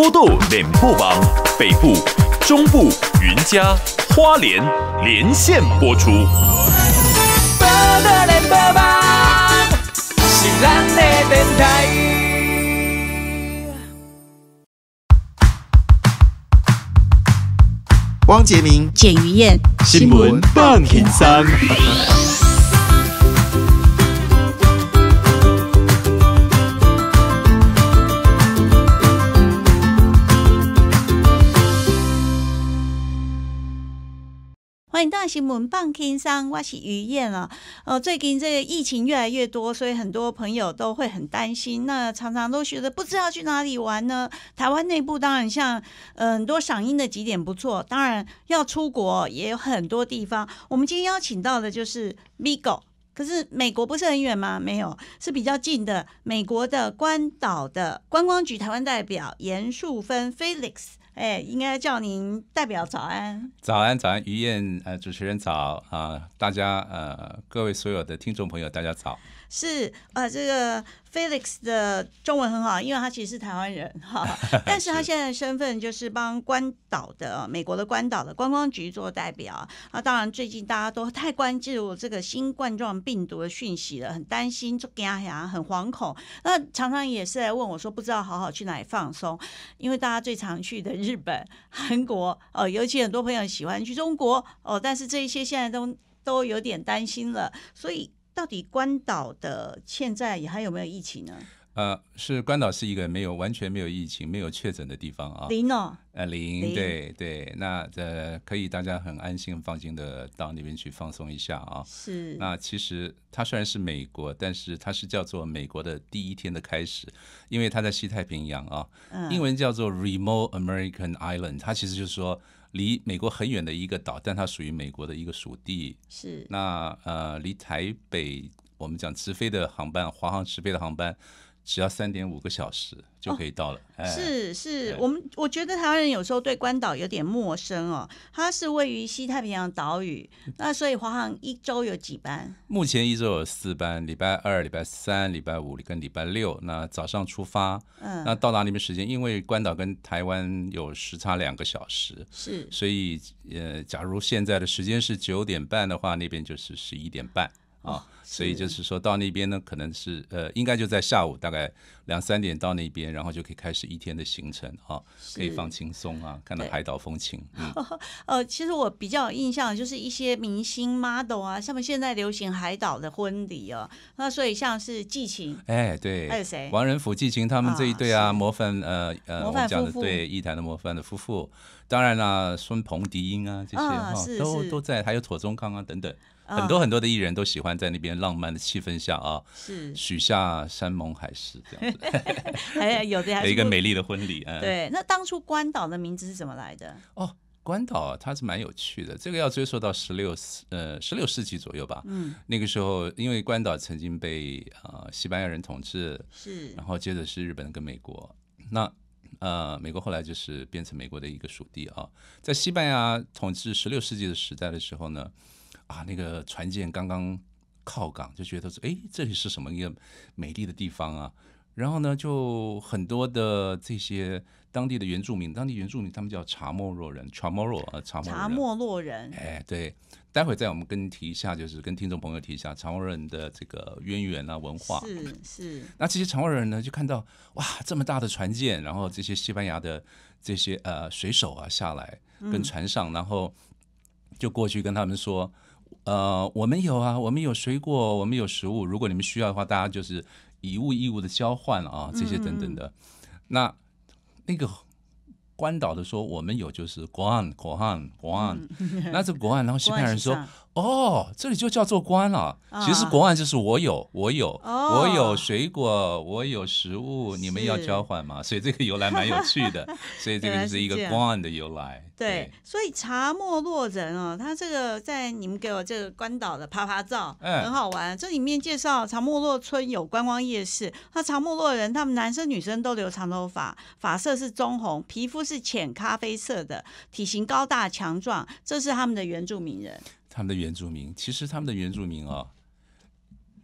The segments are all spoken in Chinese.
波多宁波网北部、中部、云嘉花莲连线播出。波网是咱的电台。汪杰明、简于燕、新闻半天三。那当然是文棒先生，我是于燕啊。呃，最近这个疫情越来越多，所以很多朋友都会很担心。那常常都觉得不知道去哪里玩呢？台湾内部当然像呃很多赏樱的景点不错，当然要出国也有很多地方。我们今天邀请到的就是 m i g o 可是美国不是很远吗？没有，是比较近的美国的关岛的观光局台湾代表严树芬 （Felix）。哎，应该叫您代表早安。早安，早安，于燕，呃，主持人早啊，大家呃，各位所有的听众朋友，大家早。是呃，这个 Felix 的中文很好，因为他其实是台湾人哈，但是他现在身份就是帮关岛的，美国的关岛的观光局做代表啊。那当然，最近大家都太关注这个新冠状病毒的讯息了，很担心，就惊讶，很惶恐。那常常也是来问我说，不知道好好去哪里放松，因为大家最常去的日本、韩国，呃，尤其很多朋友喜欢去中国哦，但是这一些现在都都有点担心了，所以。到底关岛的现在也还有没有疫情呢？呃，是关岛是一个没有完全没有疫情、没有确诊的地方啊，零哦，呃零，对对，那呃可以大家很安心、放心的到那边去放松一下啊。是，那其实它虽然是美国，但是它是叫做美国的第一天的开始，因为它在西太平洋啊，英文叫做 Remote American Island，它其实就是说。离美国很远的一个岛，但它属于美国的一个属地。是，那呃，离台北我们讲直飞的航班，华航直飞的航班。只要三点五个小时就可以到了。是是，我们我觉得台湾人有时候对关岛有点陌生哦。它是位于西太平洋岛屿，那所以华航一周有几班？目前一周有四班，礼拜二、礼拜三、礼拜五跟礼拜六，那早上出发。嗯，那到达那边时间，因为关岛跟台湾有时差两个小时，是，所以呃，假如现在的时间是九点半的话，那边就是十一点半。啊，所以就是说到那边呢，可能是呃，应该就在下午，大概两三点到那边，然后就可以开始一天的行程啊，可以放轻松啊，看到海岛风情。呃，其实我比较有印象，就是一些明星 model 啊，像们现在流行海岛的婚礼哦，那所以像是季晴，哎对，还有谁？王仁甫、季晴他们这一对啊，模范呃呃，我范讲的对，艺坛的模范的夫妇，当然啦，孙鹏、迪英啊这些哈，都都在，还有左宗康啊等等。很多很多的艺人都喜欢在那边浪漫的气氛下啊，是许下山盟海誓这样子，还 有的还一个美丽的婚礼。对，那当初关岛的名字是怎么来的？哦，关岛它是蛮有趣的，这个要追溯到十六呃十六世纪左右吧。嗯，那个时候因为关岛曾经被啊西班牙人统治，是，然后接着是日本跟美国，那呃，美国后来就是变成美国的一个属地啊。在西班牙统治十六世纪的时代的时候呢？啊，那个船舰刚刚靠港，就觉得说，哎，这里是什么一个美丽的地方啊？然后呢，就很多的这些当地的原住民，当地原住民他们叫查莫洛人，查莫洛查莫查莫洛人。哎，对，待会再我们跟提一下，就是跟听众朋友提一下查莫人的这个渊源啊，文化是是。那这些查莫人呢，就看到哇，这么大的船舰，然后这些西班牙的这些呃水手啊下来跟船上，然后就过去跟他们说。呃，我们有啊，我们有水果，我们有食物。如果你们需要的话，大家就是以物易物的交换啊，这些等等的。那那个。关岛的说我们有就是国岸国岸国岸，那这国果然后西班牙人说哦，这里就叫做关了。其实国岸就是我有我有我有水果，我有食物，你们要交换嘛，所以这个由来蛮有趣的。所以这个就是一个国岸的由来。对，所以查莫洛人哦，他这个在你们给我这个关岛的拍拍照，很好玩。这里面介绍查莫洛村有观光夜市，那查莫洛人他们男生女生都留长头发，发色是棕红，皮肤。是浅咖啡色的，体型高大强壮，这是他们的原住民人。他们的原住民，其实他们的原住民哦，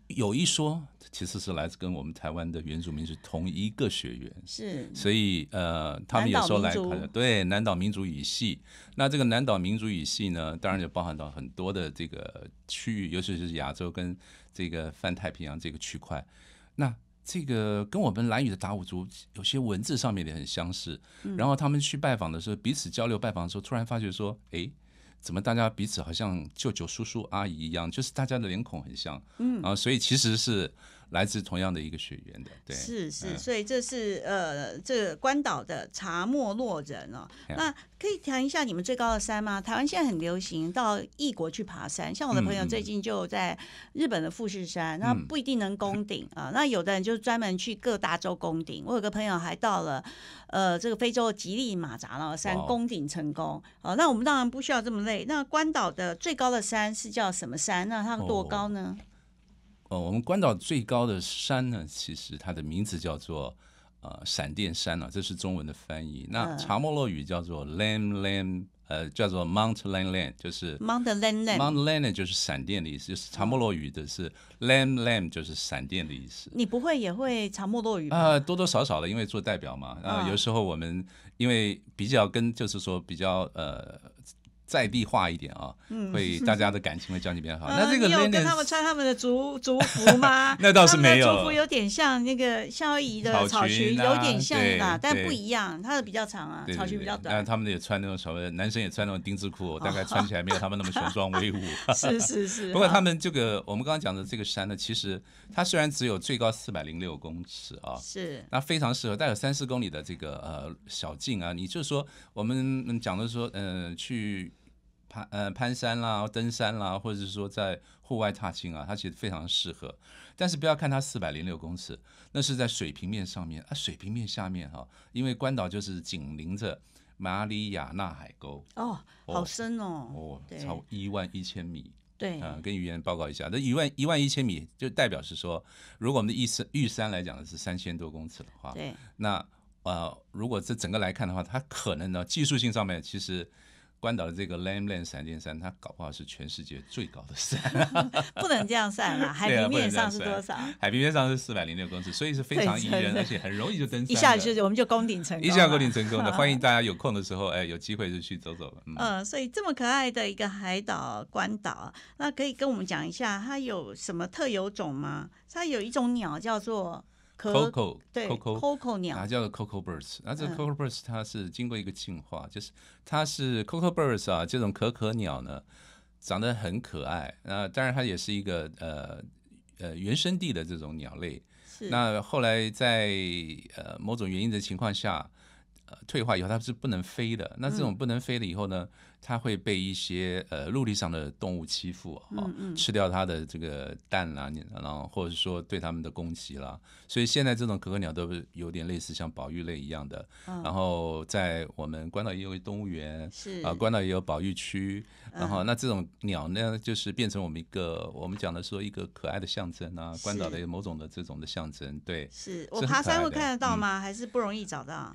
有一说，其实是来自跟我们台湾的原住民是同一个血缘，是。所以呃，他们有时候来对南岛民族语系。那这个南岛民族语系呢，当然就包含到很多的这个区域，尤其是亚洲跟这个泛太平洋这个区块。那这个跟我们蓝雨的达悟族有些文字上面也很相似，然后他们去拜访的时候，彼此交流拜访的时候，突然发觉说，哎，怎么大家彼此好像舅舅、叔叔、阿姨一样，就是大家的脸孔很像，啊，所以其实是。来自同样的一个血缘的，对，是是，所以这是呃，这关岛的查莫洛人哦。那可以谈一下你们最高的山吗？台湾现在很流行到异国去爬山，像我的朋友最近就在日本的富士山，那不一定能攻顶啊。那有的人就专门去各大洲攻顶，我有个朋友还到了呃这个非洲的吉利马扎罗山攻顶成功。哦，那我们当然不需要这么累。那关岛的最高的山是叫什么山？那它多高呢？呃，我们关岛最高的山呢，其实它的名字叫做呃闪电山啊，这是中文的翻译。那查莫洛语叫做 Lam Lam，呃，叫做 Mount Lam Lam，就是 Mount Lam Lam，Mount Lam Lam 就是闪电的意思，就是查莫洛语的是 Lam Lam 就是闪电的意思。你不会也会查莫洛语呃，多多少少的，因为做代表嘛。啊，有时候我们因为比较跟就是说比较呃。在地化一点啊，会大家的感情会交流比较好。那这个有跟他们穿他们的族族服吗？那倒是没有，族服有点像那个夏威夷的草裙，有点像吧，但不一样，它的比较长啊，草裙比较短。那他们也穿那种所谓男生也穿那种丁字裤，大概穿起来没有他们那么雄壮威武。是 是是。不过他们这个我们刚刚讲的这个山呢，其实它虽然只有最高四百零六公尺啊，是，那非常适合带有三四公里的这个呃小径啊，你就说我们讲的说嗯去。攀呃攀山啦，登山啦，或者是说在户外踏青啊，它其实非常适合。但是不要看它四百零六公尺，那是在水平面上面啊，水平面下面哈，因为关岛就是紧邻着马里亚纳海沟哦，好深哦，哦，超一万一千米，对啊，跟语言报告一下，那一万一万一千米就代表是说，如果我们的玉山玉山来讲的是三千多公尺的话，对，那呃，如果这整个来看的话，它可能呢技术性上面其实。关岛的这个 l a m b l n d 闪电山，它搞不好是全世界最高的山。不能这样算啦，海平面上是多少？海平面上是四百零六公尺，所以是非常宜人，而且很容易就登山，一下就我们就攻顶成功，一下攻顶成功的，欢迎大家有空的时候，哎，有机会就去走走嗯，所以这么可爱的一个海岛关岛，那可以跟我们讲一下，它有什么特有种吗？它有一种鸟叫做。Coco，Coco，Coco 鸟，它叫做 Coco birds。那这 Coco birds 它是经过一个进化，就是它是 Coco birds 啊，这种可可鸟呢，长得很可爱。那当然它也是一个呃呃原生地的这种鸟类。是。那后来在呃某种原因的情况下。退化以后，它是不能飞的。那这种不能飞了以后呢，它会被一些呃陆地上的动物欺负啊，吃掉它的这个蛋啦，然后或者说对它们的攻击啦。所以现在这种可可鸟都有点类似像保育类一样的。然后在我们关岛也有动物园，是啊，关岛也有保育区。然后那这种鸟呢，就是变成我们一个我们讲的说一个可爱的象征啊，关岛的某种的这种的象征。对，是我爬山会看得到吗？还是不容易找到？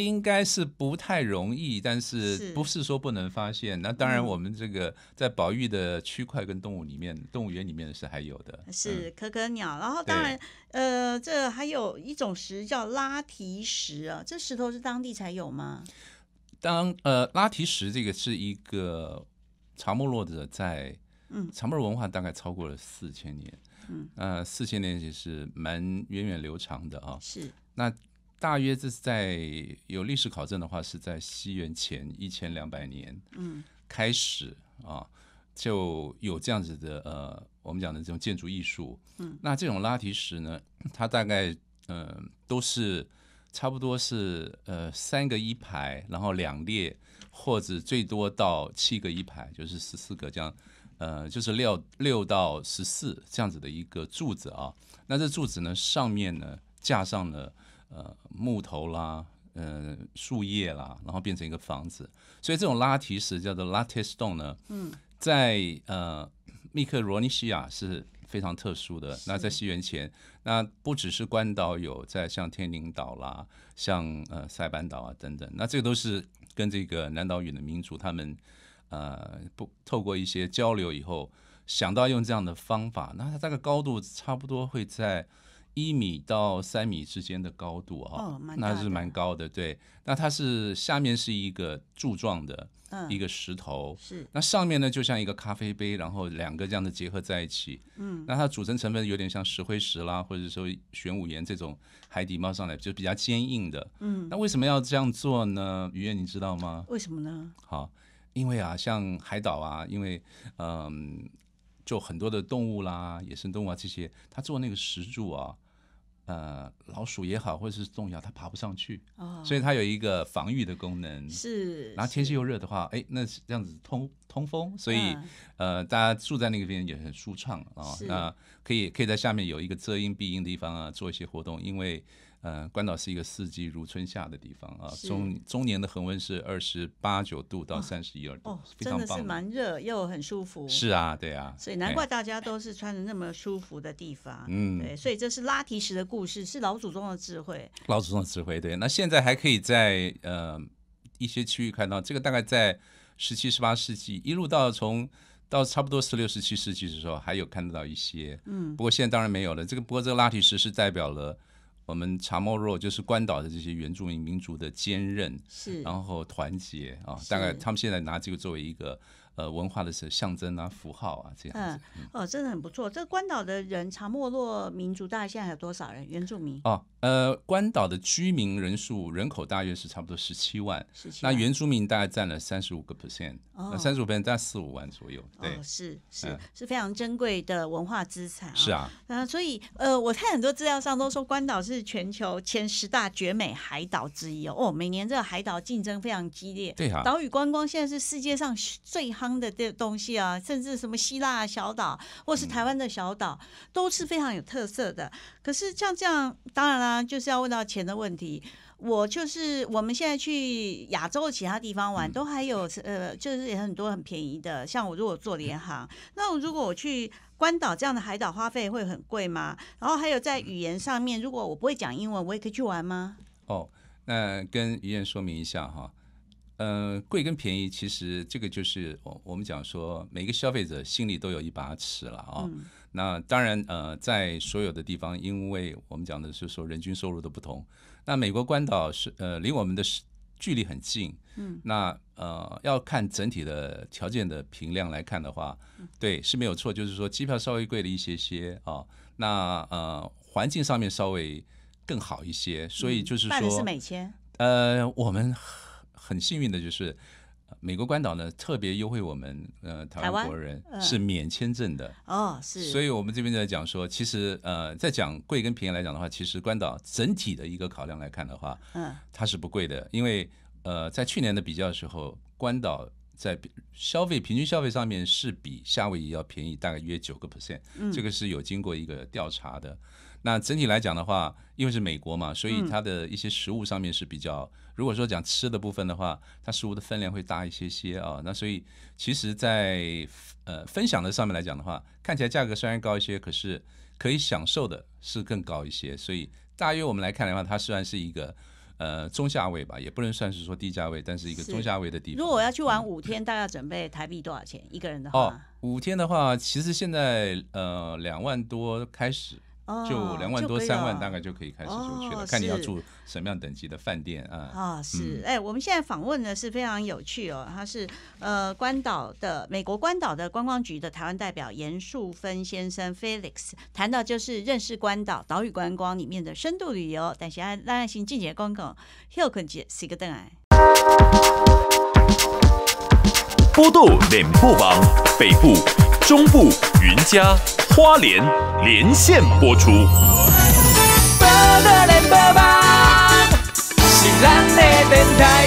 应该是不太容易，但是不是说不能发现？那当然，我们这个在保育的区块跟动物里面，动物园里面是还有的，是可可鸟。然后当然，呃，这还有一种石叫拉提石啊，这石头是当地才有吗？当呃，拉提石这个是一个查莫洛的，在嗯，查莫洛文化大概超过了四千年，嗯，呃，四千年也是蛮源远流长的啊。是那。大约这是在有历史考证的话，是在西元前一千两百年，嗯，开始啊，就有这样子的呃，我们讲的这种建筑艺术，嗯，那这种拉提石呢，它大概嗯都是差不多是呃三个一排，然后两列，或者最多到七个一排，就是十四个这样，呃，就是六六到十四这样子的一个柱子啊。那这柱子呢，上面呢架上了。呃，木头啦，嗯，树叶啦，然后变成一个房子，所以这种拉提石叫做 l a t t e stone 呢。嗯，在呃密克罗尼西亚是非常特殊的。那在西元前，那不只是关岛有，在像天宁岛啦，像呃塞班岛啊等等，那这个都是跟这个南岛语的民族他们呃不透过一些交流以后想到用这样的方法。那它这个高度差不多会在。一米到三米之间的高度哈，那是蛮高的。对，那它是下面是一个柱状的一个石头，是那上面呢就像一个咖啡杯，然后两个这样的结合在一起。嗯，那它组成成分有点像石灰石啦，或者说玄武岩这种海底冒上来就比较坚硬的。嗯，那为什么要这样做呢？鱼跃，你知道吗？为什么呢？好，因为啊，像海岛啊，因为嗯，就很多的动物啦，野生动物啊这些，它做那个石柱啊。呃，老鼠也好，或者是动物，它爬不上去，所以它有一个防御的功能。是，然后天气又热的话，哎，那这样子通通风，所以呃，大家住在那个边也很舒畅啊。那可以可以在下面有一个遮阴避阴的地方啊，做一些活动，因为。呃，关岛是一个四季如春夏的地方啊，中中年的恒温是二十八九度到三十一二度，哦，真的是蛮热又很舒服。是啊，对啊，所以难怪大家都是穿的那么舒服的地方，嗯，对，所以这是拉提石的故事，是老祖宗的智慧，老祖宗的智慧，对。那现在还可以在呃一些区域看到这个，大概在十七、十八世纪一路到从到差不多十六、十七世纪的时候，还有看得到一些，嗯，不过现在当然没有了。这个波，这个拉提石是代表了。我们查莫若就是关岛的这些原住民民族的坚韧，是，然后团结啊，大概他们现在拿这个作为一个。呃，文化的是象征啊，符号啊，这样子。嗯，哦，真的很不错。这个关岛的人查莫洛民族大概现在有多少人？原住民？哦，呃，关岛的居民人数人口大约是差不多十七万。十那原住民大概占了三十五个 percent，那三十五 percent 大概四五万左右。对，是是是非常珍贵的文化资产是啊。啊，所以呃，我看很多资料上都说关岛是全球前十大绝美海岛之一哦。哦，每年这个海岛竞争非常激烈。对啊。岛屿观光现在是世界上最好。的这东西啊，甚至什么希腊小岛，或是台湾的小岛，都是非常有特色的。可是像这样，当然啦，就是要问到钱的问题。我就是我们现在去亚洲其他地方玩，都还有呃，就是也很多很便宜的。像我如果做联航，那如果我去关岛这样的海岛，花费会很贵吗？然后还有在语言上面，如果我不会讲英文，我也可以去玩吗？哦，那跟于燕说明一下哈。嗯，贵跟便宜，其实这个就是我我们讲说，每个消费者心里都有一把尺了啊。那当然，呃，在所有的地方，因为我们讲的是说人均收入的不同。那美国关岛是呃离我们的距离很近，嗯，那呃要看整体的条件的评量来看的话，对是没有错，就是说机票稍微贵了一些些啊。那呃环境上面稍微更好一些，所以就是说，是美签？呃，我们。很幸运的就是，美国关岛呢特别优惠我们，呃，台湾国人是免签证的哦，是，所以我们这边在讲说，其实呃，在讲贵跟便宜来讲的话，其实关岛整体的一个考量来看的话，嗯，它是不贵的，因为呃，在去年的比较时候，关岛在消费平均消费上面是比夏威夷要便宜大概约九个 percent，嗯，这个是有经过一个调查的。那整体来讲的话，因为是美国嘛，所以它的一些食物上面是比较，如果说讲吃的部分的话，它食物的分量会大一些些啊。那所以其实，在呃分享的上面来讲的话，看起来价格虽然高一些，可是可以享受的是更高一些。所以大约我们来看的话，它虽然是一个呃中价位吧，也不能算是说低价位，但是一个中价位的地。如果我要去玩五天，大概准备台币多少钱一个人的话？哦，五天的话，其实现在呃两万多开始。就两万多三万，大概就可以开始出去了。看你要住什么样等级的饭店啊？啊，是哎，我们现在访问的是非常有趣哦。他是呃，关岛的美国关岛的观光局的台湾代表严树芬先生 （Felix） 谈到就是认识关岛岛屿观光里面的深度旅游，但是让爱心静姐公公 h i l k 姐是一个灯哎。波多脸部网北部、中部云家、花莲连线播出。波脸部网是咱的电台。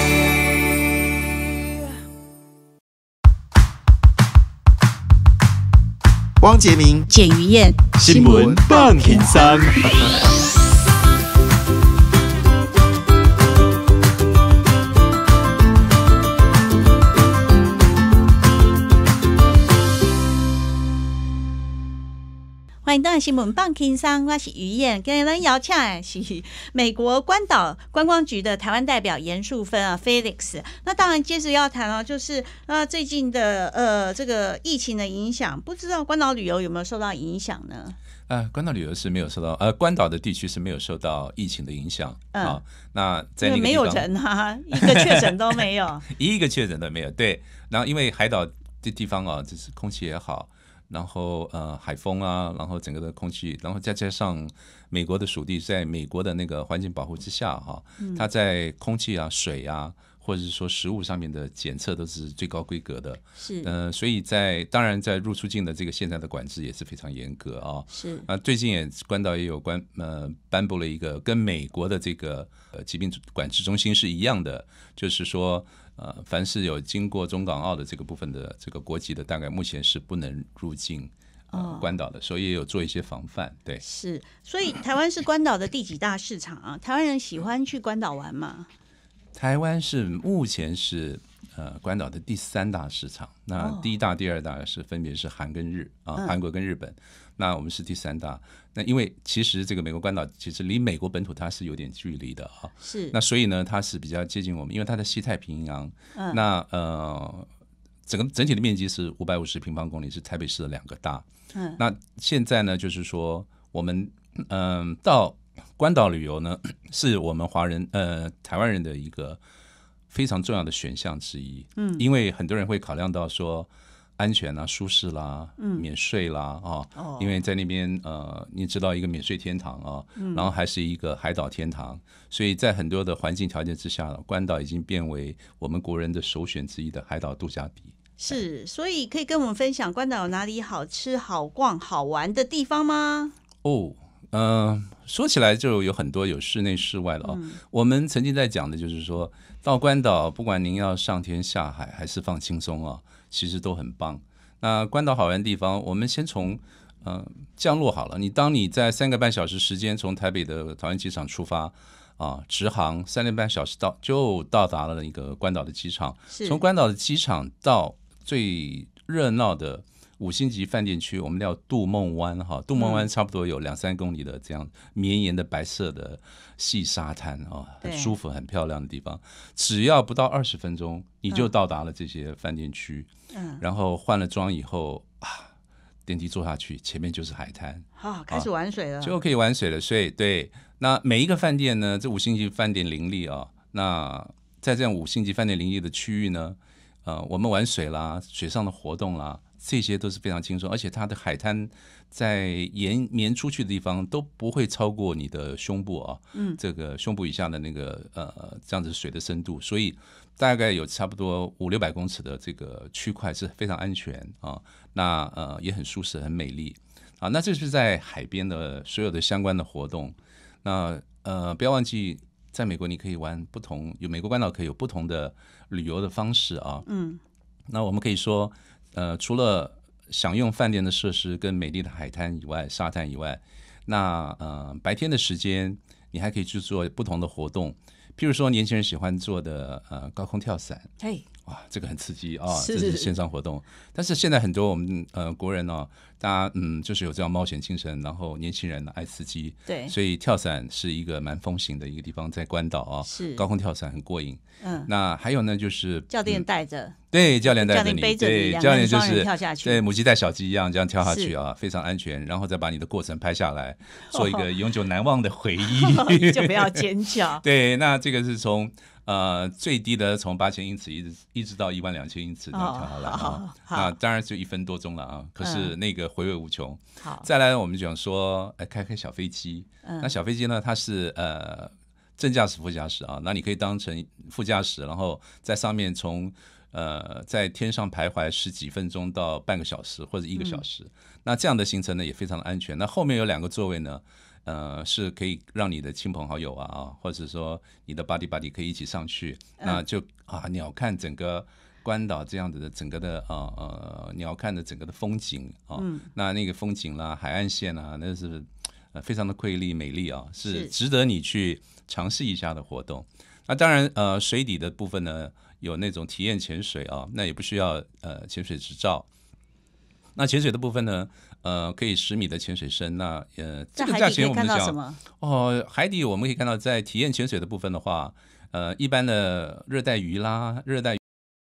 汪杰明、简于燕、新闻半屏三。欢迎当然新闻棒轻生，我是于燕，跟人们聊的是美国关岛观光局的台湾代表严淑芬啊，Felix。那当然接着要谈啊，就是呃最近的呃这个疫情的影响，不知道关岛旅游有没有受到影响呢？啊，关岛旅游是没有受到，呃，关岛的地区是没有受到疫情的影响啊。那在没有人哈，一个确诊都没有，一个确诊都没有。对，然后因为海岛这地方啊，就是空气也好。然后呃，海风啊，然后整个的空气，然后再加上美国的属地，在美国的那个环境保护之下哈，它在空气啊、水啊，或者是说食物上面的检测都是最高规格的。是，嗯，所以在当然在入出境的这个现在的管制也是非常严格啊。是啊，最近也关岛也有关呃颁布了一个跟美国的这个呃疾病管制中心是一样的，就是说。呃，凡是有经过中港澳的这个部分的这个国籍的，大概目前是不能入境关岛的，所以有做一些防范。对，是，所以台湾是关岛的第几大市场啊？台湾人喜欢去关岛玩嘛？台湾是目前是呃关岛的第三大市场。那第一大、第二大是分别是韩跟日啊，韩国跟日本。那我们是第三大。那因为其实这个美国关岛其实离美国本土它是有点距离的啊，是那所以呢它是比较接近我们，因为它在西太平洋，那呃整个整体的面积是五百五十平方公里，是台北市的两个大。嗯，那现在呢就是说我们呃到关岛旅游呢是我们华人呃台湾人的一个非常重要的选项之一。嗯，因为很多人会考量到说。安全啦，舒适啦，免税啦，啊，因为在那边呃，你知道一个免税天堂啊，然后还是一个海岛天堂，所以在很多的环境条件之下，关岛已经变为我们国人的首选之一的海岛度假地。是，所以可以跟我们分享关岛哪里好吃、好逛、好玩的地方吗？哦，嗯，说起来就有很多有室内、室外的哦，我们曾经在讲的就是说到关岛，不管您要上天下海还是放轻松啊。其实都很棒。那关岛好玩的地方，我们先从嗯降落好了。你当你在三个半小时时间从台北的桃园机场出发啊，直航三点半小时到就到达了一个关岛的机场。从关岛的机场到最热闹的。五星级饭店区，我们叫杜梦湾哈。杜梦湾差不多有两三公里的这样绵延的白色的细沙滩啊，很舒服、很漂亮的地方。只要不到二十分钟，你就到达了这些饭店区。嗯，然后换了装以后啊，电梯坐下去，前面就是海滩好，开始玩水了，就可以玩水了。所以对，那每一个饭店呢，这五星级饭店林立啊，那在这样五星级饭店林立的区域呢，呃，我们玩水啦，水上的活动啦。这些都是非常轻松，而且它的海滩在延绵出去的地方都不会超过你的胸部啊，嗯，这个胸部以下的那个呃这样子水的深度，所以大概有差不多五六百公尺的这个区块是非常安全啊，那呃也很舒适、很美丽啊。那这是在海边的所有的相关的活动。那呃，不要忘记，在美国你可以玩不同，有美国关岛可以有不同的旅游的方式啊，嗯，那我们可以说。呃，除了享用饭店的设施跟美丽的海滩以外，沙滩以外，那呃白天的时间，你还可以去做不同的活动，譬如说年轻人喜欢做的呃高空跳伞。嘿。哇，这个很刺激啊！这是线上活动，但是现在很多我们呃国人呢，大家嗯就是有这样冒险精神，然后年轻人爱刺激，对，所以跳伞是一个蛮风行的一个地方，在关岛啊，是高空跳伞很过瘾。嗯，那还有呢，就是教练带着，对，教练带着你，对，教练就是跳下去，对，母鸡带小鸡一样这样跳下去啊，非常安全，然后再把你的过程拍下来，做一个永久难忘的回忆，就不要尖叫。对，那这个是从。呃，最低的从八千英尺一直一直到一万两千英尺，你看好了啊。啊，当然就一分多钟了啊。可是那个回味无穷。好，再来我们讲说，哎，开开小飞机。那小飞机呢？它是呃，正驾驶、副驾驶啊。那你可以当成副驾驶，然后在上面从呃在天上徘徊十几分钟到半个小时或者一个小时。那这样的行程呢，也非常的安全。那后面有两个座位呢。呃，是可以让你的亲朋好友啊，或者说你的 buddy buddy 可以一起上去，那就啊，鸟瞰整个关岛这样子的整个的啊呃，鸟瞰的整个的风景啊，那那个风景啦，海岸线啊，那是非常的瑰丽美丽啊，是值得你去尝试一下的活动。那当然，呃，水底的部分呢，有那种体验潜水啊，那也不需要呃潜水执照。那潜水的部分呢？呃，可以十米的潜水深，那呃，这个价钱我们讲哦，海底我们可以看到，在体验潜水的部分的话，呃，一般的热带鱼啦、热带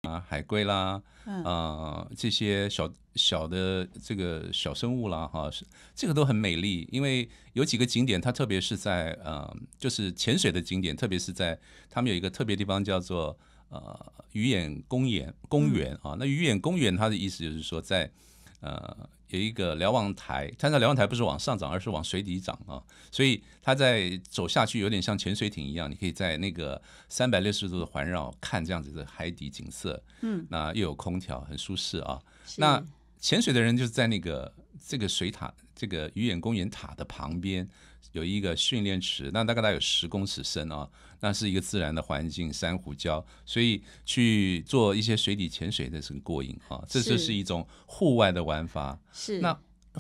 啊海龟啦，啊这些小小的这个小生物啦，哈，这个都很美丽。因为有几个景点，它特别是在呃，就是潜水的景点，特别是在他们有一个特别地方叫做呃鱼眼公园公园啊。那鱼眼公园它的意思就是说在呃。有一个瞭望台，它在瞭望台不是往上涨，而是往水底涨啊，所以它在走下去有点像潜水艇一样，你可以在那个三百六十度的环绕看这样子的海底景色，嗯，那又有空调，很舒适啊。那潜水的人就是在那个这个水塔，这个鱼眼公园塔的旁边。有一个训练池，那大概有十公尺深哦，那是一个自然的环境，珊瑚礁，所以去做一些水底潜水的是很过瘾啊，这就是一种户外的玩法。是，那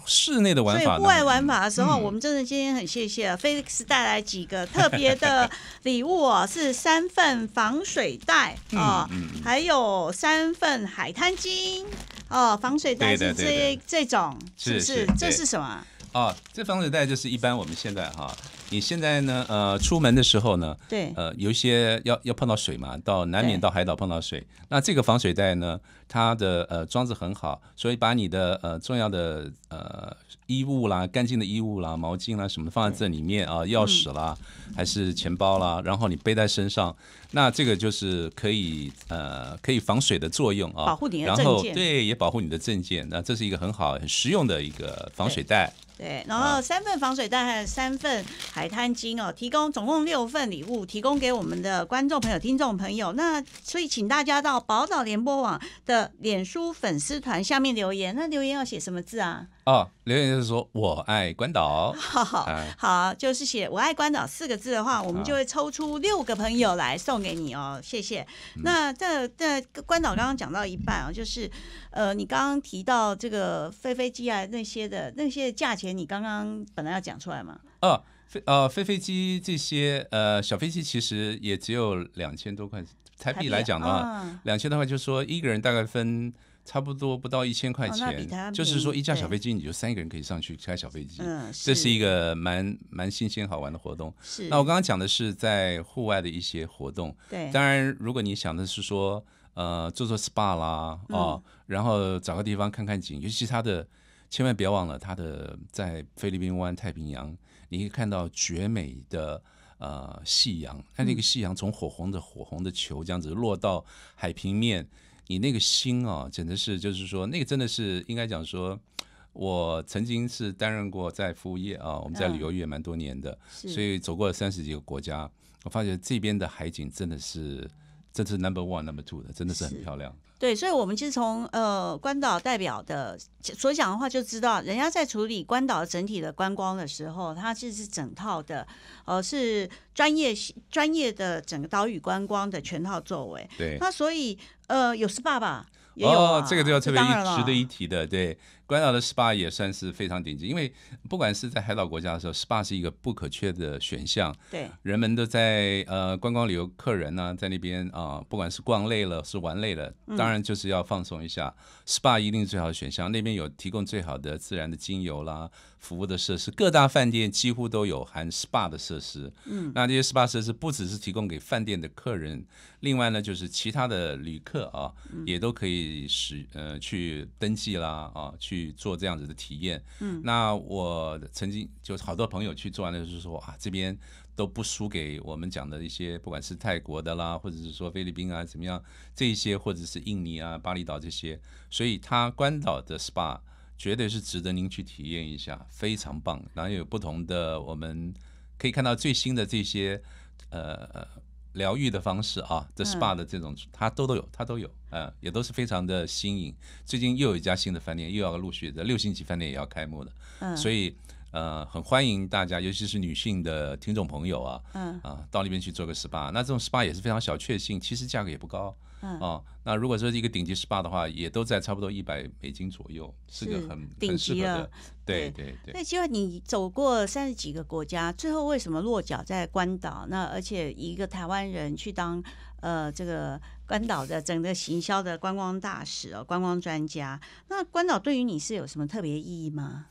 室内的玩法。所以户外玩法的时候，我们真的今天很谢谢啊，Felix 带来几个特别的礼物哦，是三份防水袋啊，还有三份海滩巾哦，防水袋是这这种，是不是？这是什么？啊，这防水袋就是一般我们现在哈，你现在呢，呃，出门的时候呢，对，呃，有一些要要碰到水嘛，到难免到海岛碰到水，那这个防水袋呢，它的呃装置很好，所以把你的呃重要的呃衣物啦、干净的衣物啦、毛巾啦什么放在这里面啊，钥匙啦，还是钱包啦，然后你背在身上，那这个就是可以呃可以防水的作用啊，保护你的证件，对，也保护你的证件，那这是一个很好很实用的一个防水袋。对，然后三份防水袋还有三份海滩巾哦，提供总共六份礼物，提供给我们的观众朋友、听众朋友。那所以请大家到宝岛联播网的脸书粉丝团下面留言，那留言要写什么字啊？哦，留言就是说，我爱关岛，好，好，好，就是写我爱关岛四个字的话，我们就会抽出六个朋友来送给你哦，谢谢。那这在关岛刚刚讲到一半啊，就是，呃，你刚刚提到这个飞飞机啊那些的那些价钱，你刚刚本来要讲出来吗？哦，飞呃飞飞机这些呃小飞机其实也只有两千多块，台币来讲的话，两千多块就是说一个人大概分。差不多不到一千块钱，就是说一架小飞机你就三个人可以上去开小飞机，这是一个蛮蛮新鲜好玩的活动。那我刚刚讲的是在户外的一些活动。对，当然如果你想的是说呃做做 SPA 啦，哦，然后找个地方看看景，尤其是它的，千万别忘了它的在菲律宾湾太平洋，你可以看到绝美的呃夕阳，它那个夕阳从火红的火红的球这样子落到海平面。你那个心啊，简直是，就是说，那个真的是应该讲说，我曾经是担任过在服务业啊，我们在旅游业蛮多年的，所以走过了三十几个国家，我发觉这边的海景真的是。这是 number one number two 的，真的是很漂亮。对，所以我们其实从呃关岛代表的所讲的话，就知道人家在处理关岛整体的观光的时候，它其实是整套的，呃，是专业专业的整个岛屿观光的全套作为。对。那所以呃，有 p 爸爸，哦，这个就要特别值得一提的，对。关岛的 SPA 也算是非常顶级，因为不管是在海岛国家的时候，SPA 是一个不可缺的选项。对，人们都在呃观光旅游，客人呢在那边啊，不管是逛累了，是玩累了，当然就是要放松一下，SPA 一定是最好的选项。那边有提供最好的自然的精油啦，服务的设施，各大饭店几乎都有含 SPA 的设施。嗯，那这些 SPA 设施不只是提供给饭店的客人，另外呢就是其他的旅客啊也都可以使呃去登记啦啊去。去做这样子的体验，嗯，那我曾经就好多朋友去做完了，就是说啊，这边都不输给我们讲的一些，不管是泰国的啦，或者是说菲律宾啊怎么样，这些或者是印尼啊巴厘岛这些，所以它关岛的 SPA 绝对是值得您去体验一下，非常棒。然后有不同的我们可以看到最新的这些，呃。疗愈的方式啊，这 SPA 的这种，它都都有，它都有，嗯，也都是非常的新颖。最近又有一家新的饭店又要陆续的六星级饭店也要开幕了，嗯，所以呃，很欢迎大家，尤其是女性的听众朋友啊，嗯，啊，到那边去做个 SPA，那这种 SPA 也是非常小确幸，其实价格也不高。哦，那如果说一个顶级 SPA 的话，也都在差不多一百美金左右，是个很顶级的，对对对。那就你走过三十几个国家，最后为什么落脚在关岛？那而且一个台湾人去当呃这个关岛的整个行销的观光大使哦，观光专家。那关岛对于你是有什么特别意义吗？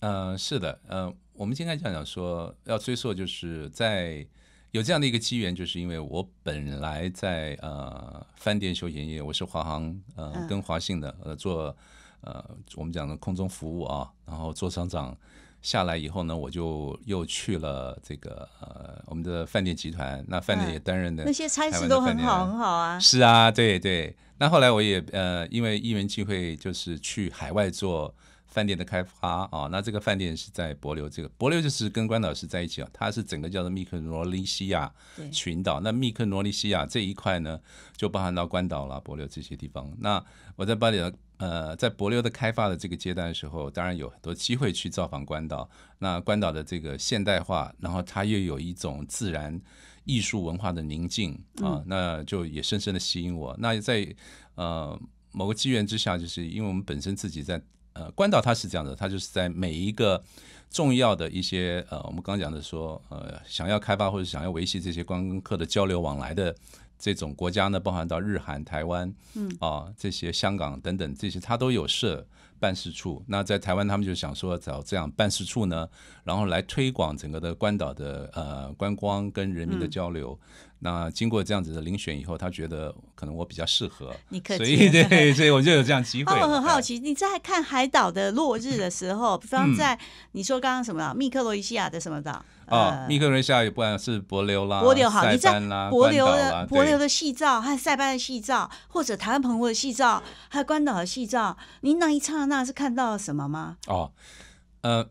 嗯，是的，嗯，我们今天讲讲说，要追溯就是在。有这样的一个机缘，就是因为我本来在呃饭店修营业，我是华航呃跟华信的呃做呃我们讲的空中服务啊，然后做厂长下来以后呢，我就又去了这个呃我们的饭店集团，那饭店也担任的那些差事都很好很好啊，是啊，对对，那后来我也呃因为一元机会就是去海外做。饭店的开发啊，那这个饭店是在帛琉，这个帛琉就是跟关岛是在一起啊。它是整个叫做密克罗尼西亚群岛，那密克罗尼西亚这一块呢，就包含到关岛啦、帛琉这些地方。那我在巴厘岛，呃，在帛琉的开发的这个阶段的时候，当然有很多机会去造访关岛。那关岛的这个现代化，然后它又有一种自然、艺术、文化的宁静啊，那就也深深的吸引我。那在呃某个机缘之下，就是因为我们本身自己在。呃，关岛它是这样的，它就是在每一个重要的一些呃，我们刚刚讲的说呃，想要开发或者想要维系这些观光客的交流往来的这种国家呢，包含到日韩、台湾、嗯啊这些香港等等这些，它都有设办事处。那在台湾，他们就想说找这样办事处呢，然后来推广整个的关岛的呃观光跟人民的交流。那经过这样子的遴选以后，他觉得可能我比较适合，你所以对，所以我就有这样机会。我很好奇，你在看海岛的落日的时候，比方在你说刚刚什么密克罗尼西亚的什么岛哦，密克罗尼西亚，不管是帛琉啦、帛琉好，你在啦、帛琉的帛琉的夕照，还有塞班的夕照，或者台湾澎湖的夕照，还有关岛的夕照，您那一刹那是看到了什么吗？哦，呃，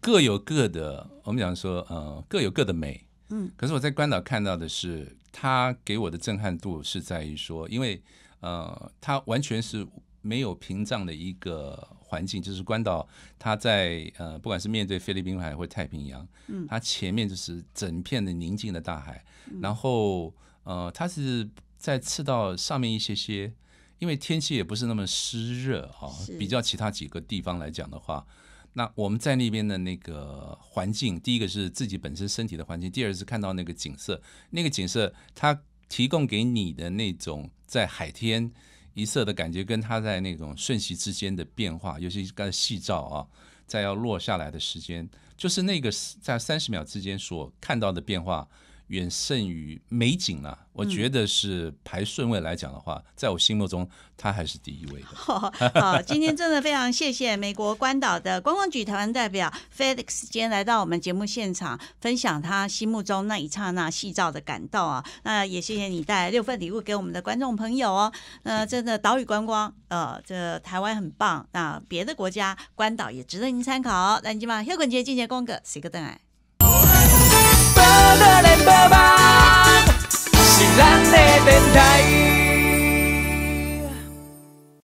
各有各的，我们讲说，呃，各有各的美。嗯，可是我在关岛看到的是，它给我的震撼度是在于说，因为呃，它完全是没有屏障的一个环境，就是关岛，它在呃，不管是面对菲律宾海或太平洋，嗯，它前面就是整片的宁静的大海，然后呃，它是在赤道上面一些些，因为天气也不是那么湿热啊，比较其他几个地方来讲的话。那我们在那边的那个环境，第一个是自己本身身体的环境，第二是看到那个景色，那个景色它提供给你的那种在海天一色的感觉，跟它在那种瞬息之间的变化，尤其是刚才细照啊，在要落下来的时间，就是那个在三十秒之间所看到的变化。远胜于美景啊。我觉得是排顺位来讲的话，在我心目中，它还是第一位的。好，今天真的非常谢谢美国关岛的观光局台湾代表 FedEx 今天来到我们节目现场，分享他心目中那一刹那细照的感动啊！那也谢谢你带来六份礼物给我们的观众朋友哦。那真的岛屿观光，呃，这台湾很棒，那别的国家关岛也值得您参考。那今晚摇滚节、进节功葛，谁个等爱？bơ đưa lên bơ ban xin lắng nghe tên đây